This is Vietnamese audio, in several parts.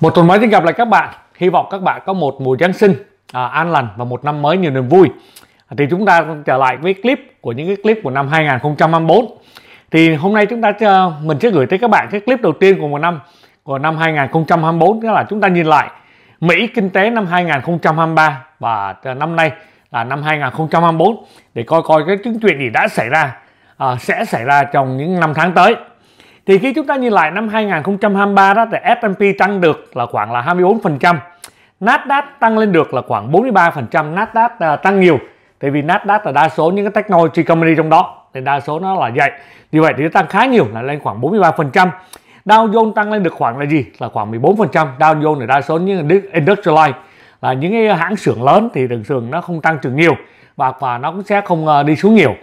Một tuần mới xin gặp lại các bạn. Hy vọng các bạn có một mùa Giáng sinh à, an lành và một năm mới nhiều niềm vui. À, thì chúng ta trở lại với clip của những cái clip của năm 2024. Thì hôm nay chúng ta ờ, mình sẽ gửi tới các bạn cái clip đầu tiên của một năm của năm 2024 đó là chúng ta nhìn lại Mỹ kinh tế năm 2023 và ờ, năm nay là năm 2024 để coi coi cái chứng chuyện gì đã xảy ra à, sẽ xảy ra trong những năm tháng tới thì khi chúng ta nhìn lại năm 2023 đó thì S&P tăng được là khoảng là 24%. Nasdaq tăng lên được là khoảng 43%, Nasdaq à, tăng nhiều. Tại vì Nasdaq là đa số những cái technology company trong đó thì đa số nó là vậy. Như vậy thì nó tăng khá nhiều là lên khoảng 43%. Dow Jones tăng lên được khoảng là gì? Là khoảng 14%. Dow Jones là đa số những industrial là những cái hãng xưởng lớn thì thường thường nó không tăng trưởng nhiều và và nó cũng sẽ không à, đi xuống nhiều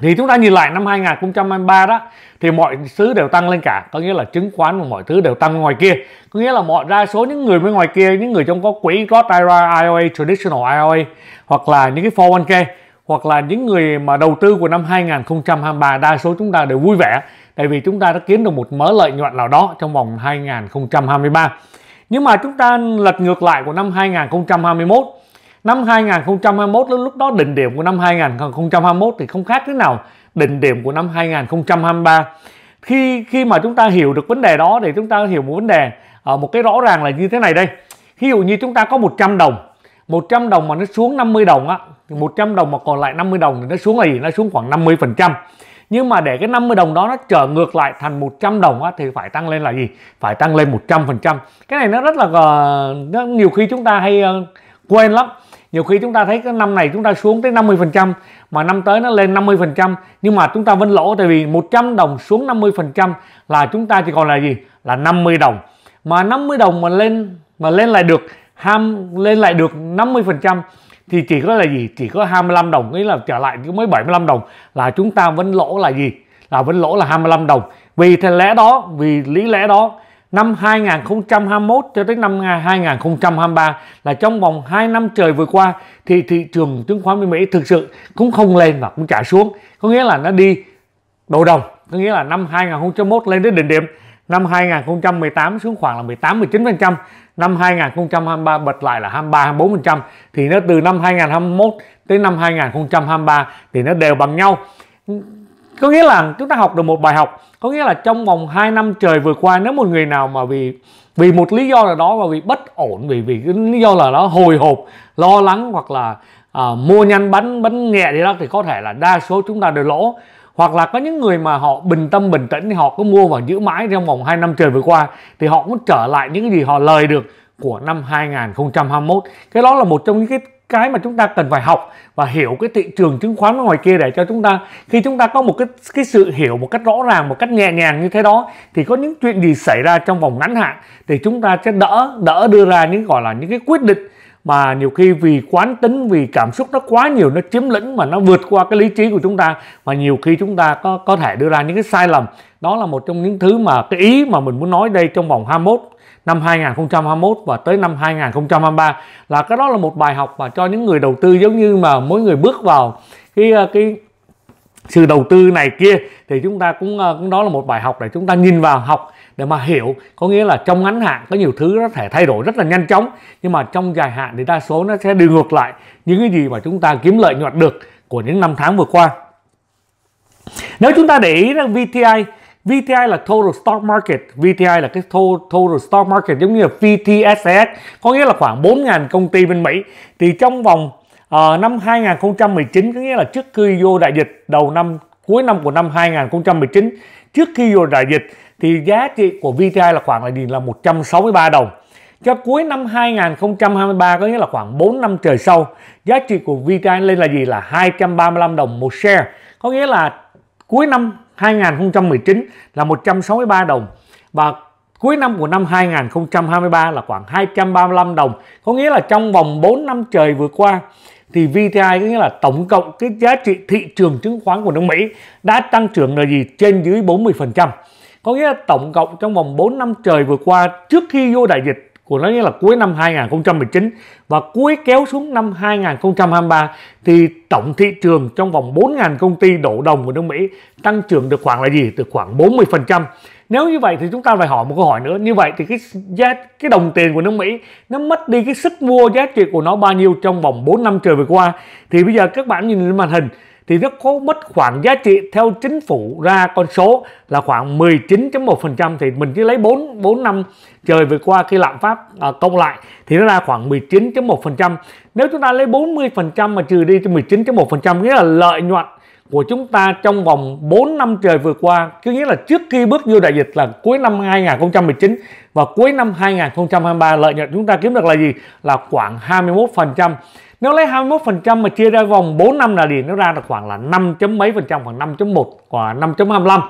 thì chúng ta nhìn lại năm 2023 đó thì mọi thứ đều tăng lên cả có nghĩa là chứng khoán và mọi thứ đều tăng ngoài kia có nghĩa là mọi đa số những người bên ngoài kia những người trong có quỹ God IRA, IOA, Traditional IOA hoặc là những cái 401k hoặc là những người mà đầu tư của năm 2023 đa số chúng ta đều vui vẻ tại vì chúng ta đã kiếm được một mớ lợi nhuận nào đó trong vòng 2023 nhưng mà chúng ta lật ngược lại của năm 2021 năm 2021 lúc lúc đó đỉnh điểm của năm 2021 thì không khác thế nào đỉnh điểm của năm 2023 khi khi mà chúng ta hiểu được vấn đề đó thì chúng ta hiểu một vấn đề ở ờ, một cái rõ ràng là như thế này đây ví dụ như chúng ta có 100 đồng 100 đồng mà nó xuống 50 đồng á 100 đồng mà còn lại 50 đồng thì nó xuống là gì nó xuống khoảng 50 phần trăm nhưng mà để cái 50 đồng đó nó trở ngược lại thành 100 đồng á, thì phải tăng lên là gì? Phải tăng lên 100%. Cái này nó rất là ờ, nó nhiều khi chúng ta hay ờ, quên lắm nhiều khi chúng ta thấy cái năm này chúng ta xuống tới 50% mà năm tới nó lên 50% nhưng mà chúng ta vẫn lỗ tại vì 100 đồng xuống 50% là chúng ta chỉ còn là gì là 50 đồng mà 50 đồng mà lên mà lên lại được ham lên lại được 50% thì chỉ có là gì chỉ có 25 đồng nghĩa là trở lại mới 75 đồng là chúng ta vẫn lỗ là gì là vẫn lỗ là 25 đồng vì thế lẽ đó vì lý lẽ đó năm 2021 cho tới năm 2023 là trong vòng 2 năm trời vừa qua thì thị trường chứng khoán Mỹ thực sự cũng không lên và cũng trả xuống có nghĩa là nó đi đồ đồng có nghĩa là năm 2021 lên đến đỉnh điểm năm 2018 xuống khoảng là 18 19% năm 2023 bật lại là 23 24% thì nó từ năm 2021 tới năm 2023 thì nó đều bằng nhau có nghĩa là chúng ta học được một bài học có nghĩa là trong vòng 2 năm trời vừa qua nếu một người nào mà vì vì một lý do nào đó và vì bất ổn vì vì cái lý do là nó hồi hộp lo lắng hoặc là à, mua nhanh bánh bánh nhẹ gì đó thì có thể là đa số chúng ta đều lỗ hoặc là có những người mà họ bình tâm bình tĩnh thì họ có mua và giữ mãi trong vòng 2 năm trời vừa qua thì họ cũng trở lại những cái gì họ lời được của năm 2021 cái đó là một trong những cái cái mà chúng ta cần phải học và hiểu cái thị trường chứng khoán ngoài kia để cho chúng ta khi chúng ta có một cái cái sự hiểu một cách rõ ràng một cách nhẹ nhàng như thế đó thì có những chuyện gì xảy ra trong vòng ngắn hạn thì chúng ta sẽ đỡ đỡ đưa ra những gọi là những cái quyết định mà nhiều khi vì quán tính vì cảm xúc nó quá nhiều nó chiếm lĩnh mà nó vượt qua cái lý trí của chúng ta mà nhiều khi chúng ta có có thể đưa ra những cái sai lầm đó là một trong những thứ mà cái ý mà mình muốn nói đây trong vòng 21 năm 2021 và tới năm 2023 là cái đó là một bài học và cho những người đầu tư giống như mà mỗi người bước vào cái ờ, cái sự đầu tư này kia thì chúng ta cũng ờ, cũng đó là một bài học để chúng ta nhìn vào học để mà hiểu có nghĩa là trong ngắn hạn có nhiều thứ nó thể thay đổi rất là nhanh chóng nhưng mà trong dài hạn thì đa số nó sẽ đi ngược lại những cái gì mà chúng ta kiếm lợi nhuận được của những năm tháng vừa qua nếu chúng ta để ý VTI VTI là Total Stock Market VTI là cái Total Stock Market giống như là VTSS có nghĩa là khoảng 4.000 công ty bên Mỹ thì trong vòng uh, năm 2019 có nghĩa là trước khi vô đại dịch đầu năm cuối năm của năm 2019 trước khi vô đại dịch thì giá trị của VTI là khoảng là gì là 163 đồng cho cuối năm 2023 có nghĩa là khoảng 4 năm trời sau giá trị của VTI lên là gì là 235 đồng một share có nghĩa là cuối năm 2019 là 163 đồng và cuối năm của năm 2023 là khoảng 235 đồng. Có nghĩa là trong vòng 4 năm trời vừa qua thì VTI có nghĩa là tổng cộng cái giá trị thị trường chứng khoán của nước Mỹ đã tăng trưởng là gì trên dưới 40%. Có nghĩa là tổng cộng trong vòng 4 năm trời vừa qua trước khi vô đại dịch của nó nghĩa là cuối năm 2019 và cuối kéo xuống năm 2023 thì tổng thị trường trong vòng 4.000 công ty đổ đồng của nước Mỹ tăng trưởng được khoảng là gì? từ khoảng 40%. Nếu như vậy thì chúng ta phải hỏi một câu hỏi nữa. Như vậy thì cái giá cái đồng tiền của nước Mỹ nó mất đi cái sức mua giá trị của nó bao nhiêu trong vòng 4 năm trời vừa qua. Thì bây giờ các bạn nhìn lên màn hình thì rất khó mất khoảng giá trị theo chính phủ ra con số là khoảng 19.1% thì mình chỉ lấy 4 4 năm trời vừa qua khi lạm phát à, công lại thì nó ra khoảng 19.1%. Nếu chúng ta lấy 40% mà trừ đi cho 19.1% nghĩa là lợi nhuận của chúng ta trong vòng 4 năm trời vừa qua có nghĩa là trước khi bước vô đại dịch là cuối năm 2019 và cuối năm 2023 lợi nhuận chúng ta kiếm được là gì là khoảng 21% nếu lấy 21% mà chia ra vòng 4 năm là gì nó ra được khoảng là 5 chấm mấy phần trăm khoảng 5.1 khoảng 5.25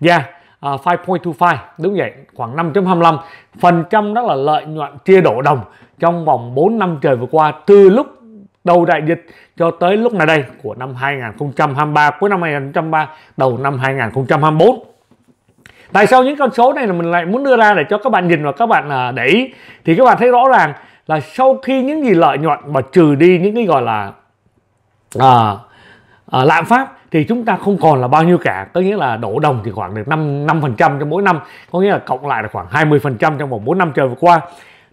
yeah uh, à, 5.25 đúng vậy khoảng 5.25 phần trăm đó là lợi nhuận chia đổ đồng trong vòng 4 năm trời vừa qua từ lúc đầu đại dịch cho tới lúc này đây của năm 2023 cuối năm 2023 đầu năm 2024 tại sao những con số này là mình lại muốn đưa ra để cho các bạn nhìn và các bạn à, để ý thì các bạn thấy rõ ràng là sau khi những gì lợi nhuận mà trừ đi những cái gọi là à, à, lạm phát thì chúng ta không còn là bao nhiêu cả có nghĩa là đổ đồng thì khoảng được 5 5 phần trăm trong mỗi năm có nghĩa là cộng lại là khoảng 20 phần trăm trong vòng 4 năm trời vừa qua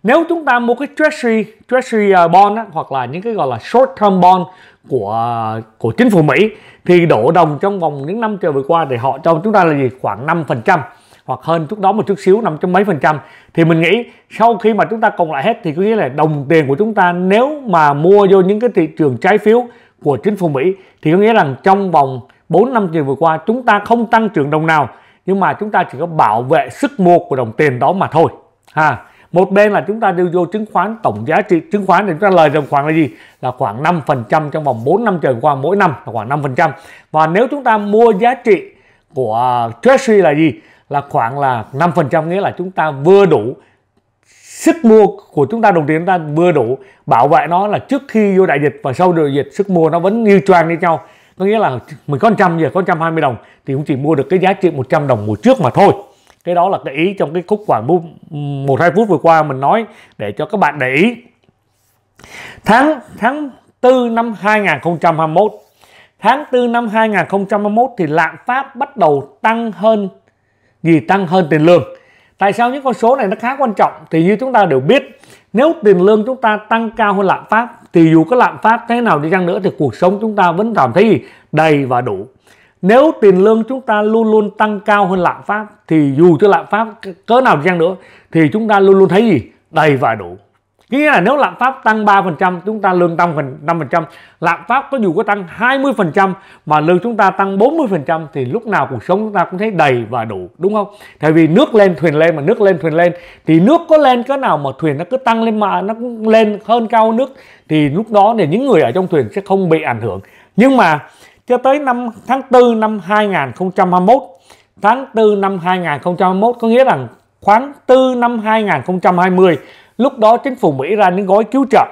nếu chúng ta mua cái treasury treasury à, bond á, hoặc là những cái gọi là short term bond của à, của chính phủ Mỹ thì đổ đồng trong vòng những năm trời vừa qua thì họ cho chúng ta là gì khoảng 5 phần trăm hoặc hơn chút đó một chút xíu năm chấm mấy phần trăm thì mình nghĩ sau khi mà chúng ta cộng lại hết thì có nghĩa là đồng tiền của chúng ta nếu mà mua vô những cái thị trường trái phiếu của chính phủ Mỹ thì có nghĩa rằng trong vòng 4 năm vừa qua chúng ta không tăng trưởng đồng nào nhưng mà chúng ta chỉ có bảo vệ sức mua của đồng tiền đó mà thôi ha một bên là chúng ta đưa vô chứng khoán tổng giá trị chứng khoán để chúng ta lời dòng khoảng là gì là khoảng 5% trong vòng 4 năm trời qua mỗi năm là khoảng 5% và nếu chúng ta mua giá trị của ờ, treasury là gì là khoảng là 5% nghĩa là chúng ta vừa đủ sức mua của chúng ta đồng tiền chúng ta vừa đủ bảo vệ nó là trước khi vô đại dịch và sau đại dịch sức mua nó vẫn như choang như nhau có nghĩa là mình có trăm giờ có 120 đồng thì cũng chỉ mua được cái giá trị 100 đồng mùa trước mà thôi cái đó là cái ý trong cái khúc khoảng một hai phút vừa qua mình nói để cho các bạn để ý tháng tháng 4 năm 2021 tháng 4 năm 2021 thì lạm phát bắt đầu tăng hơn gì tăng hơn tiền lương tại sao những con số này nó khá quan trọng thì như chúng ta đều biết nếu tiền lương chúng ta tăng cao hơn lạm phát thì dù có lạm phát thế nào đi chăng nữa thì cuộc sống chúng ta vẫn cảm thấy đầy và đủ nếu tiền lương chúng ta luôn luôn tăng cao hơn lạm phát thì dù cho lạm phát cỡ nào đi chăng nữa thì chúng ta luôn luôn thấy gì đầy và đủ nghĩa là nếu lạm phát tăng 3% chúng ta lương tăng phần 5% lạm phát có dù có tăng 20% mà lương chúng ta tăng 40% thì lúc nào cuộc sống chúng ta cũng thấy đầy và đủ đúng không tại vì nước lên thuyền lên mà nước lên thuyền lên thì nước có lên cái nào mà thuyền nó cứ tăng lên mà nó cũng lên hơn cao nước thì lúc đó thì những người ở trong thuyền sẽ không bị ảnh hưởng nhưng mà cho tới năm tháng 4 năm 2021 tháng 4 năm 2021 có nghĩa là khoảng 4 năm 2020 Lúc đó chính phủ Mỹ ra những gói cứu trợ.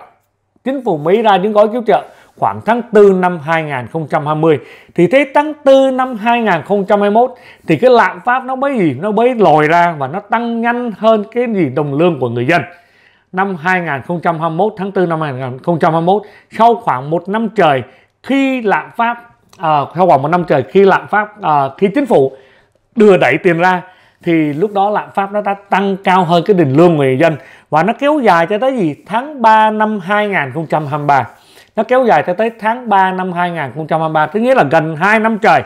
Chính phủ Mỹ ra những gói cứu trợ khoảng tháng 4 năm 2020 thì thế tháng 4 năm 2021 thì cái lạm phát nó mới gì nó mới lòi ra và nó tăng nhanh hơn cái gì đồng lương của người dân năm 2021 tháng 4 năm 2021 sau khoảng một năm trời khi lạm phát à, sau khoảng một năm trời khi lạm phát à, khi chính phủ đưa đẩy tiền ra thì lúc đó lạm phát nó đã tăng cao hơn cái đỉnh lương người dân và nó kéo dài cho tới gì tháng 3 năm 2023 nó kéo dài cho tới tháng 3 năm 2023 tức nghĩa là gần 2 năm trời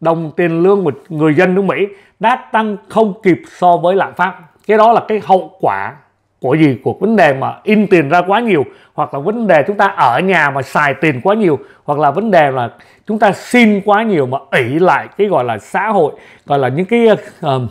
đồng tiền lương của người dân nước Mỹ đã tăng không kịp so với lạm phát cái đó là cái hậu quả của gì của vấn đề mà in tiền ra quá nhiều hoặc là vấn đề chúng ta ở nhà mà xài tiền quá nhiều hoặc là vấn đề là chúng ta xin quá nhiều mà ỷ lại cái gọi là xã hội gọi là những cái uh,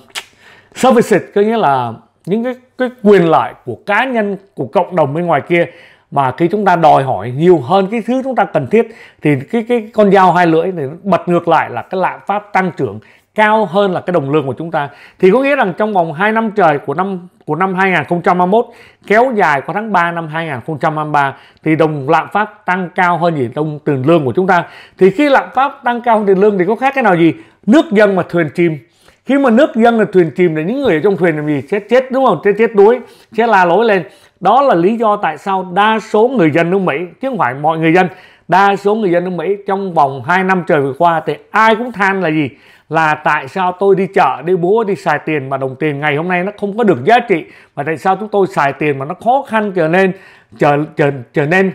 services có nghĩa là những cái, cái quyền lợi của cá nhân của cộng đồng bên ngoài kia mà khi chúng ta đòi hỏi nhiều hơn cái thứ chúng ta cần thiết thì cái cái con dao hai lưỡi thì bật ngược lại là cái lạm phát tăng trưởng cao hơn là cái đồng lương của chúng ta thì có nghĩa rằng trong vòng 2 năm trời của năm của năm 2021 kéo dài qua tháng 3 năm 2023 thì đồng lạm phát tăng cao hơn gì trong tiền lương của chúng ta thì khi lạm phát tăng cao hơn tiền lương thì có khác cái nào gì nước dân mà thuyền chìm khi mà nước dân là thuyền chìm thì những người ở trong thuyền làm gì sẽ chết đúng không sẽ chết đuối sẽ la lối lên đó là lý do tại sao đa số người dân nước Mỹ chứ không phải mọi người dân đa số người dân nước Mỹ trong vòng 2 năm trời vừa qua thì ai cũng than là gì là tại sao tôi đi chợ đi búa đi xài tiền mà đồng tiền ngày hôm nay nó không có được giá trị và tại sao chúng tôi xài tiền mà nó khó khăn trở nên trở trở trở nên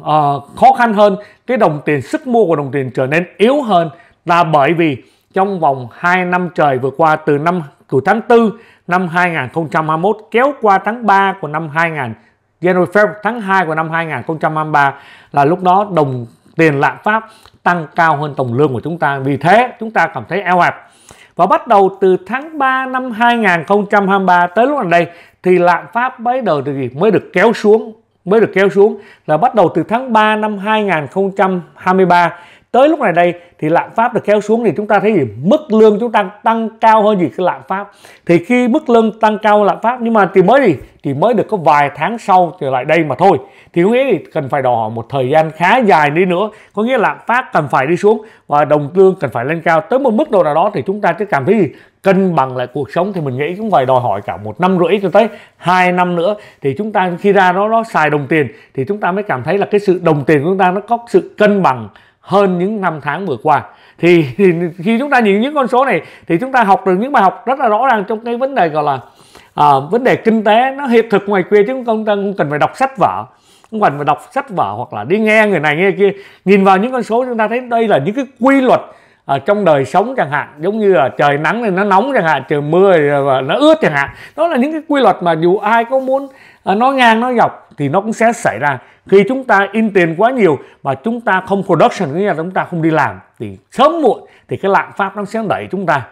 uh, khó khăn hơn cái đồng tiền sức mua của đồng tiền trở nên yếu hơn là bởi vì trong vòng 2 năm trời vừa qua từ năm từ tháng 4 năm 2021 kéo qua tháng 3 của năm 2022 January February tháng 2 của năm 2023 là lúc đó đồng tiền lạm phát tăng cao hơn tổng lương của chúng ta. Vì thế chúng ta cảm thấy eo hẹp. Và bắt đầu từ tháng 3 năm 2023 tới lúc này đây thì lạm phát mới đầu thì mới được kéo xuống mới được kéo xuống là bắt đầu từ tháng 3 năm 2023 tới lúc này đây thì lạm phát được kéo xuống thì chúng ta thấy gì mức lương chúng ta tăng cao hơn gì cái lạm phát thì khi mức lương tăng cao lạm phát nhưng mà thì mới gì thì mới được có vài tháng sau thì lại đây mà thôi thì có nghĩa thì cần phải đòi hỏi một thời gian khá dài đi nữa có nghĩa lạm phát cần phải đi xuống và đồng lương cần phải lên cao tới một mức độ nào đó thì chúng ta sẽ cảm thấy gì cân bằng lại cuộc sống thì mình nghĩ cũng phải đòi hỏi cả một năm rưỡi cho tới hai năm nữa thì chúng ta khi ra đó nó xài đồng tiền thì chúng ta mới cảm thấy là cái sự đồng tiền của chúng ta nó có sự cân bằng hơn những năm tháng vừa qua thì, thì khi chúng ta nhìn những con số này thì chúng ta học được những bài học rất là rõ ràng trong cái vấn đề gọi là à, vấn đề kinh tế nó hiện thực ngoài kia chứ không, không cần phải đọc sách vở không cần phải đọc sách vở hoặc là đi nghe người này nghe kia nhìn vào những con số chúng ta thấy đây là những cái quy luật ở ờ, trong đời sống chẳng hạn giống như là trời nắng thì nó nóng chẳng hạn trời mưa thì nó ướt chẳng hạn đó là những cái quy luật mà dù ai có muốn ờ, nó ngang nó dọc thì nó cũng sẽ xảy ra khi chúng ta in tiền quá nhiều mà chúng ta không production nghĩa là chúng ta không đi làm thì sớm muộn thì cái lạm phát nó sẽ đẩy chúng ta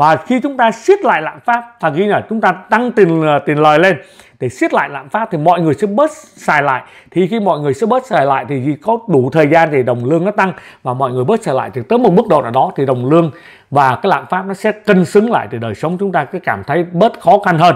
và khi chúng ta siết lại lạm phát và ghi là chúng ta tăng tiền ờ, tiền lời lên để siết lại lạm phát thì mọi người sẽ bớt xài lại thì khi mọi người sẽ bớt xài lại thì có đủ thời gian để đồng lương nó tăng và mọi người bớt xài lại thì tới một mức độ nào đó thì đồng lương và cái lạm phát nó sẽ cân xứng lại thì đời sống chúng ta cứ cảm thấy bớt khó khăn hơn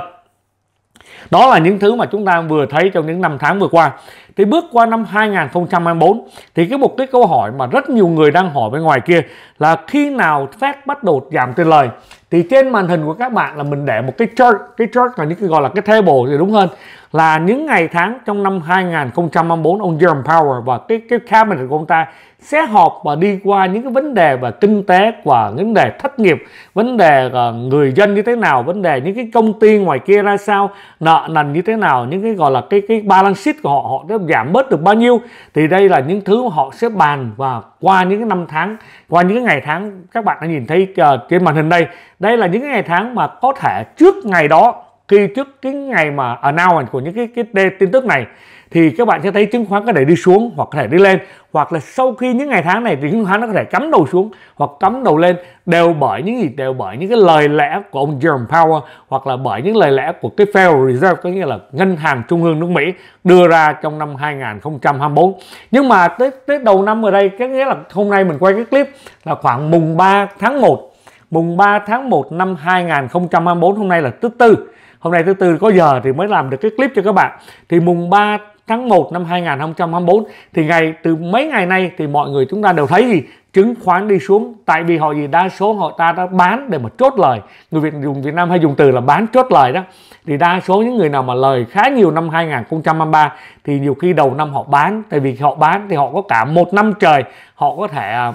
đó là những thứ mà chúng ta vừa thấy trong những năm tháng vừa qua thì bước qua năm 2024 thì cái một cái câu hỏi mà rất nhiều người đang hỏi bên ngoài kia là khi nào Fed bắt đầu giảm tiền lời thì trên màn hình của các bạn là mình để một cái chart cái chart là những cái gọi là cái table thì đúng hơn là những ngày tháng trong năm 2024 ông Jerome Powell và cái cái cabinet của ông ta sẽ họp và đi qua những cái vấn đề về kinh tế và vấn đề thất nghiệp vấn đề ờ, người dân như thế nào vấn đề những cái công ty ngoài kia ra sao nợ nần như thế nào những cái gọi là cái cái balance sheet của họ họ giảm bớt được bao nhiêu thì đây là những thứ họ sẽ bàn và qua những cái năm tháng qua những cái ngày tháng các bạn đã nhìn thấy uh, trên màn hình đây đây là những cái ngày tháng mà có thể trước ngày đó khi trước cái ngày mà ở nào của những cái cái tin tức này thì các bạn sẽ thấy chứng khoán có thể đi xuống hoặc có thể đi lên hoặc là sau khi những ngày tháng này thì chứng khoán nó có thể cắm đầu xuống hoặc cắm đầu lên đều bởi những gì đều bởi những cái lời lẽ của ông Jerome Powell hoặc là bởi những lời lẽ của cái Federal Reserve có nghĩa là ngân hàng trung ương nước Mỹ đưa ra trong năm 2024 nhưng mà tới, tới đầu năm ở đây có nghĩa là hôm nay mình quay cái clip là khoảng mùng 3 tháng 1 mùng 3 tháng 1 năm 2024 hôm nay là thứ tư hôm nay thứ tư có giờ thì mới làm được cái clip cho các bạn thì mùng 3 tháng 1 năm 2024 thì ngày từ mấy ngày nay thì mọi người chúng ta đều thấy gì chứng khoán đi xuống tại vì họ gì đa số họ ta đã bán để mà chốt lời người Việt dùng Việt Nam hay dùng từ là bán chốt lời đó thì đa số những người nào mà lời khá nhiều năm 2023 thì nhiều khi đầu năm họ bán tại vì họ bán thì họ có cả một năm trời họ có thể à,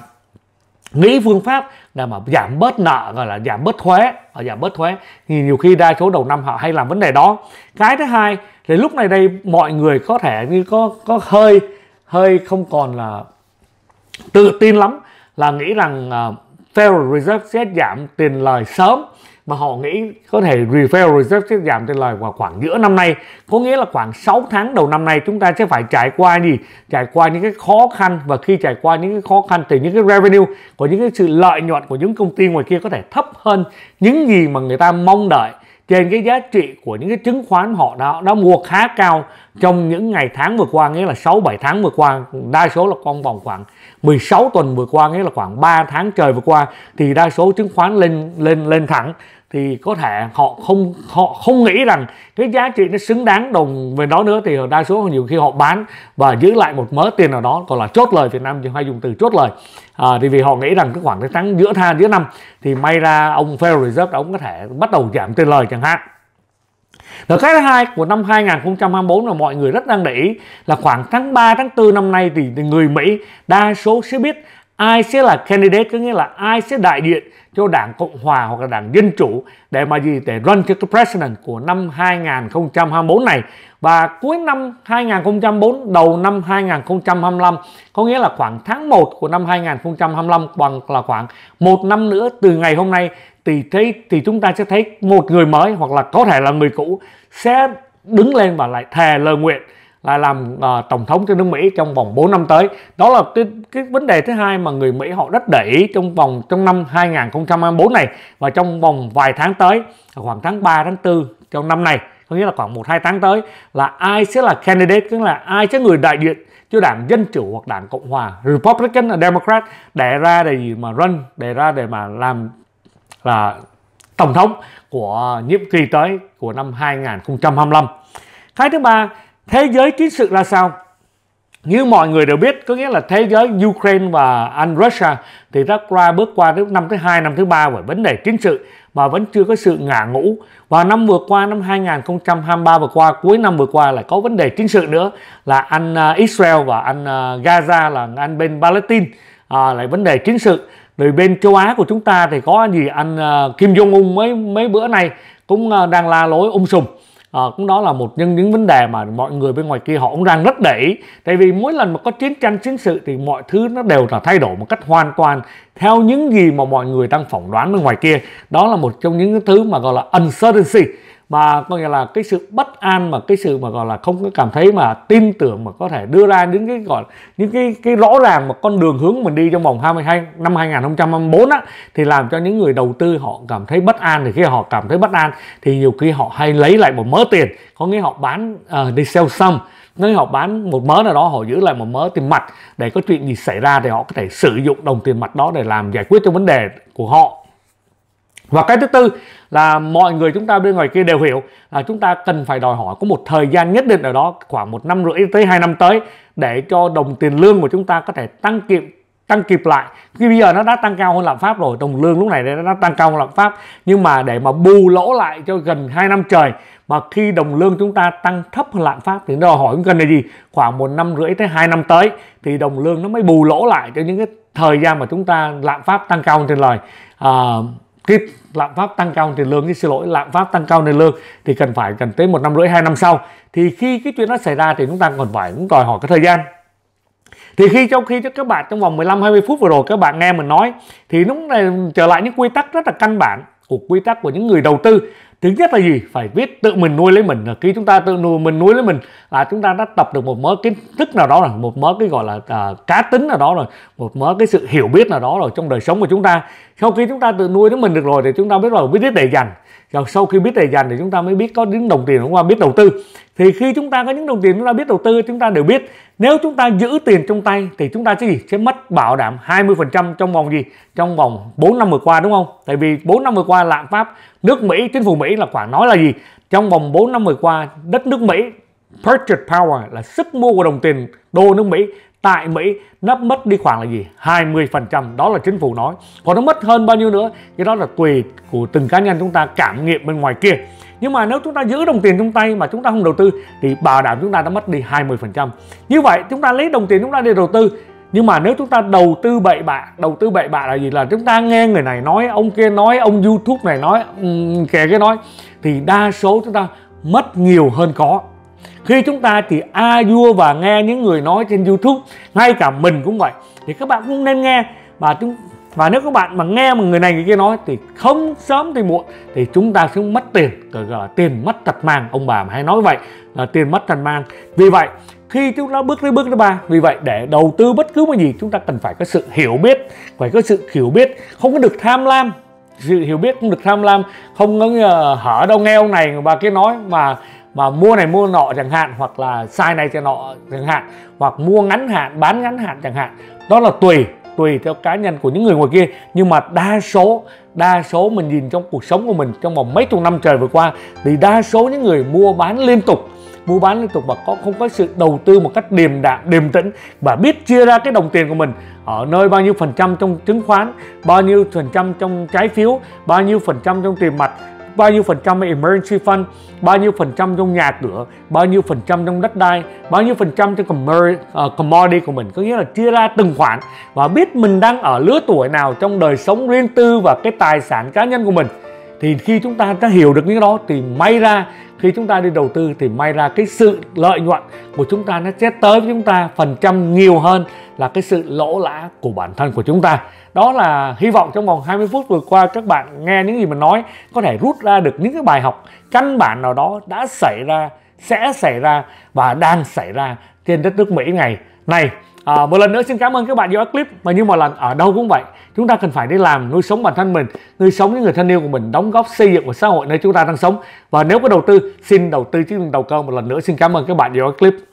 nghĩ phương pháp để mà giảm bớt nợ gọi là giảm bớt thuế và ờ, giảm bớt thuế thì nhiều khi đa số đầu năm họ hay làm vấn đề đó cái thứ hai thì lúc này đây mọi người có thể như có có hơi hơi không còn là tự tin lắm là nghĩ rằng uh, Federal Reserve sẽ giảm tiền lời sớm mà họ nghĩ có thể refill reserve giảm trên lời vào khoảng giữa năm nay có nghĩa là khoảng 6 tháng đầu năm nay chúng ta sẽ phải trải qua gì trải qua những cái khó khăn và khi trải qua những cái khó khăn thì những cái revenue của những cái sự lợi nhuận của những công ty ngoài kia có thể thấp hơn những gì mà người ta mong đợi trên cái giá trị của những cái chứng khoán họ đã, đã mua khá cao trong những ngày tháng vừa qua nghĩa là 6 7 tháng vừa qua đa số là con vòng khoảng 16 tuần vừa qua nghĩa là khoảng 3 tháng trời vừa qua thì đa số chứng khoán lên lên lên thẳng thì có thể họ không họ không nghĩ rằng cái giá trị nó xứng đáng đồng về đó nữa thì đa số nhiều khi họ bán và giữ lại một mớ tiền nào đó còn là chốt lời Việt Nam hay dùng từ chốt lời à, thì vì họ nghĩ rằng cái khoảng cái tháng giữa tha giữa năm thì may ra ông Federal Reserve ông có thể bắt đầu giảm tiền lời chẳng hạn Và cái thứ hai của năm 2024 là mọi người rất đang để ý là khoảng tháng 3, tháng 4 năm nay thì người Mỹ đa số sẽ biết ai sẽ là candidate có nghĩa là ai sẽ đại diện cho đảng Cộng Hòa hoặc là đảng Dân Chủ để mà gì để run cho cái president của năm 2024 này và cuối năm 2004 đầu năm 2025 có nghĩa là khoảng tháng 1 của năm 2025 bằng là khoảng một năm nữa từ ngày hôm nay thì thấy thì chúng ta sẽ thấy một người mới hoặc là có thể là người cũ sẽ đứng lên và lại thề lời nguyện là làm uh, tổng thống cho nước Mỹ trong vòng 4 năm tới. Đó là cái cái vấn đề thứ hai mà người Mỹ họ rất để ý trong vòng trong năm 2024 này và trong vòng vài tháng tới, khoảng tháng 3 tháng 4 trong năm này, có nghĩa là khoảng 1 2 tháng tới là ai sẽ là candidate, tức là ai sẽ người đại diện cho đảng dân chủ hoặc đảng cộng hòa Republican và Democrat để ra để gì mà run, để ra để mà làm là tổng thống của nhiệm kỳ tới của năm 2025. Cái thứ ba thế giới chiến sự là sao như mọi người đều biết có nghĩa là thế giới Ukraine và Anh Russia thì đã qua bước qua đến năm thứ hai năm thứ ba về vấn đề chính sự mà vẫn chưa có sự ngả ngũ và năm vừa qua năm 2023 vừa qua cuối năm vừa qua là có vấn đề chính sự nữa là anh à, Israel và anh à, Gaza là anh bên Palestine à, lại vấn đề chính sự rồi bên châu Á của chúng ta thì có gì anh à, Kim Jong Un mấy mấy bữa này cũng đang la lối ung um sùng à, cũng đó là một trong những vấn đề mà mọi người bên ngoài kia họ cũng đang rất để ý tại vì mỗi lần mà có chiến tranh chiến sự thì mọi thứ nó đều là thay đổi một cách hoàn toàn theo những gì mà mọi người đang phỏng đoán bên ngoài kia đó là một trong những thứ mà gọi là uncertainty mà có nghĩa là cái sự bất an mà cái sự mà gọi là không có cảm thấy mà tin tưởng mà có thể đưa ra những cái gọi những cái cái rõ ràng một con đường hướng mình đi trong vòng 22 năm 2024 á thì làm cho những người đầu tư họ cảm thấy bất an thì khi họ cảm thấy bất an thì nhiều khi họ hay lấy lại một mớ tiền có nghĩa họ bán uh, đi sell some nếu họ bán một mớ nào đó họ giữ lại một mớ tiền mặt để có chuyện gì xảy ra thì họ có thể sử dụng đồng tiền mặt đó để làm giải quyết cho vấn đề của họ và cái thứ tư là mọi người chúng ta bên ngoài kia đều hiểu là chúng ta cần phải đòi hỏi có một thời gian nhất định ở đó khoảng một năm rưỡi tới hai năm tới để cho đồng tiền lương của chúng ta có thể tăng kịp tăng kịp lại khi bây giờ nó đã tăng cao hơn lạm phát rồi đồng lương lúc này nó đã tăng cao hơn lạm phát nhưng mà để mà bù lỗ lại cho gần 2 năm trời mà khi đồng lương chúng ta tăng thấp hơn lạm phát thì đòi hỏi cần là gì khoảng một năm rưỡi tới 2 năm tới thì đồng lương nó mới bù lỗ lại cho những cái thời gian mà chúng ta lạm phát tăng cao trên lời à, cái lạm phát tăng cao tiền lương cái xin lỗi lạm phát tăng cao tiền lương thì cần phải cần tới một năm rưỡi hai năm sau thì khi cái chuyện nó xảy ra thì chúng ta còn phải cũng đòi hỏi cái thời gian thì khi trong khi cho các bạn trong vòng 15 20 phút vừa rồi các bạn nghe mình nói thì lúc này trở lại những quy tắc rất là căn bản của quy tắc của những người đầu tư thứ nhất là gì phải biết tự mình nuôi lấy mình là khi chúng ta tự nuôi mình nuôi lấy mình là chúng ta đã tập được một mớ kiến thức nào đó rồi một mớ cái gọi là à, cá tính nào đó rồi một mớ cái sự hiểu biết nào đó rồi trong đời sống của chúng ta sau khi chúng ta tự nuôi lấy mình được rồi thì chúng ta biết rồi biết để dành rồi sau khi biết tài dành thì chúng ta mới biết có những đồng tiền chúng ta biết đầu tư thì khi chúng ta có những đồng tiền chúng ta biết đầu tư chúng ta đều biết nếu chúng ta giữ tiền trong tay thì chúng ta sẽ gì sẽ mất bảo đảm 20% trong vòng gì trong vòng 4 năm vừa qua đúng không tại vì 4 năm vừa qua lạm phát nước Mỹ chính phủ Mỹ là khoảng nói là gì trong vòng 4 năm vừa qua đất nước Mỹ purchase power là sức mua của đồng tiền đô nước Mỹ tại Mỹ nó mất đi khoảng là gì 20% đó là chính phủ nói còn nó mất hơn bao nhiêu nữa cái đó là tùy của từng cá nhân chúng ta cảm nghiệm bên ngoài kia nhưng mà nếu chúng ta giữ đồng tiền trong tay mà chúng ta không đầu tư thì bảo đảm chúng ta đã mất đi 20% như vậy chúng ta lấy đồng tiền chúng ta để đầu tư nhưng mà nếu chúng ta đầu tư bậy bạ đầu tư bậy bạ là gì là chúng ta nghe người này nói ông kia nói ông youtube này nói um, kẻ kia nói thì đa số chúng ta mất nhiều hơn có khi chúng ta thì a vua và nghe những người nói trên youtube ngay cả mình cũng vậy thì các bạn cũng nên nghe và chúng và nếu các bạn mà nghe mà người này người kia nói thì không sớm thì muộn thì chúng ta sẽ mất tiền gọi là tiền mất tật mang ông bà mà hay nói vậy là tiền mất tật mang vì vậy khi chúng ta bước tới bước thứ ba vì vậy để đầu tư bất cứ cái gì chúng ta cần phải có sự hiểu biết phải có sự hiểu biết không có được tham lam sự hiểu biết không được tham lam không có ờ, hở đâu nghe ông này bà kia nói mà mà mua này mua nọ chẳng hạn hoặc là sai này cho nọ chẳng hạn hoặc mua ngắn hạn bán ngắn hạn chẳng hạn đó là tùy tùy theo cá nhân của những người ngoài kia nhưng mà đa số đa số mình nhìn trong cuộc sống của mình trong vòng mấy chục năm trời vừa qua thì đa số những người mua bán liên tục mua bán liên tục mà có không có sự đầu tư một cách điềm đạm điềm tĩnh và biết chia ra cái đồng tiền của mình ở nơi bao nhiêu phần trăm trong chứng khoán bao nhiêu phần trăm trong trái phiếu bao nhiêu phần trăm trong tiền mặt bao nhiêu phần trăm emergency fund bao nhiêu phần trăm trong nhà cửa bao nhiêu phần trăm trong đất đai bao nhiêu phần trăm trong ờ, commodity của mình có nghĩa là chia ra từng khoản và biết mình đang ở lứa tuổi nào trong đời sống riêng tư và cái tài sản cá nhân của mình thì khi chúng ta đã hiểu được những đó thì may ra khi chúng ta đi đầu tư thì may ra cái sự lợi nhuận của chúng ta nó sẽ tới với chúng ta phần trăm nhiều hơn là cái sự lỗ lã của bản thân của chúng ta đó là hy vọng trong vòng 20 phút vừa qua các bạn nghe những gì mình nói có thể rút ra được những cái bài học căn bản nào đó đã xảy ra sẽ xảy ra và đang xảy ra trên đất nước Mỹ ngày này à, một lần nữa xin cảm ơn các bạn đã clip mà như mọi lần ở à, đâu cũng vậy chúng ta cần phải đi làm nuôi sống bản thân mình nuôi sống những người thân yêu của mình đóng góp xây dựng của xã hội nơi chúng ta đang sống và nếu có đầu tư xin đầu tư chứ đừng đầu cơ một lần nữa xin cảm ơn các bạn đã clip